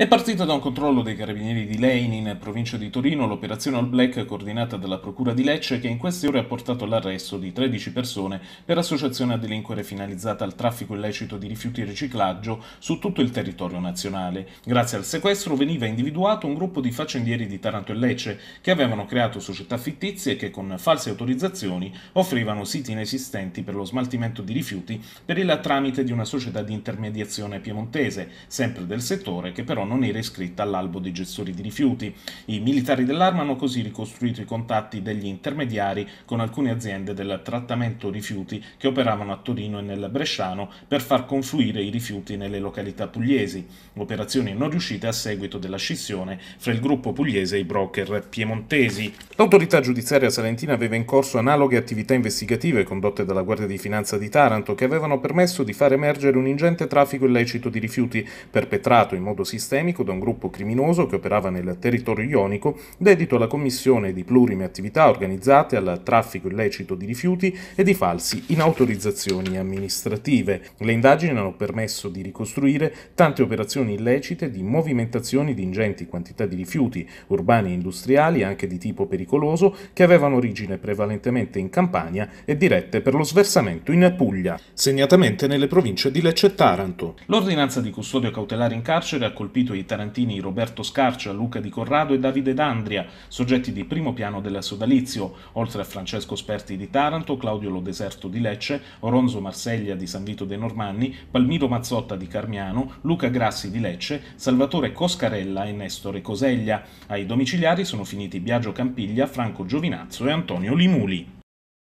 È partita da un controllo dei carabinieri di Lane in provincia di Torino l'operazione All Black coordinata dalla Procura di Lecce che in queste ore ha portato all'arresto di 13 persone per associazione a delinquere finalizzata al traffico illecito di rifiuti e riciclaggio su tutto il territorio nazionale. Grazie al sequestro veniva individuato un gruppo di faccendieri di Taranto e Lecce che avevano creato società fittizie che con false autorizzazioni offrivano siti inesistenti per lo smaltimento di rifiuti per il tramite di una società di intermediazione piemontese, sempre del settore che però non non era iscritta all'albo dei gestori di rifiuti. I militari dell'Arma hanno così ricostruito i contatti degli intermediari con alcune aziende del trattamento rifiuti che operavano a Torino e nel Bresciano per far confluire i rifiuti nelle località pugliesi, operazioni non riuscite a seguito della scissione fra il gruppo pugliese e i broker piemontesi. L'autorità giudiziaria salentina aveva in corso analoghe attività investigative condotte dalla Guardia di Finanza di Taranto che avevano permesso di far emergere un ingente traffico illecito di rifiuti perpetrato in modo sistemico polemico da un gruppo criminoso che operava nel territorio ionico, dedito alla commissione di plurime attività organizzate al traffico illecito di rifiuti e di falsi in autorizzazioni amministrative. Le indagini hanno permesso di ricostruire tante operazioni illecite di movimentazioni di ingenti quantità di rifiuti urbani e industriali, anche di tipo pericoloso, che avevano origine prevalentemente in Campania e dirette per lo sversamento in Puglia, segnatamente nelle province di Lecce e Taranto. L'ordinanza di custodia cautelare in carcere ha colpito attribuito ai tarantini Roberto Scarcia, Luca Di Corrado e Davide D'Andria, soggetti di primo piano della sodalizio, oltre a Francesco Sperti di Taranto, Claudio Lo Deserto di Lecce, Oronzo Marseglia di San Vito dei Normanni, Palmiro Mazzotta di Carmiano, Luca Grassi di Lecce, Salvatore Coscarella e Nestore Coseglia. Ai domiciliari sono finiti Biagio Campiglia, Franco Giovinazzo e Antonio Limuli.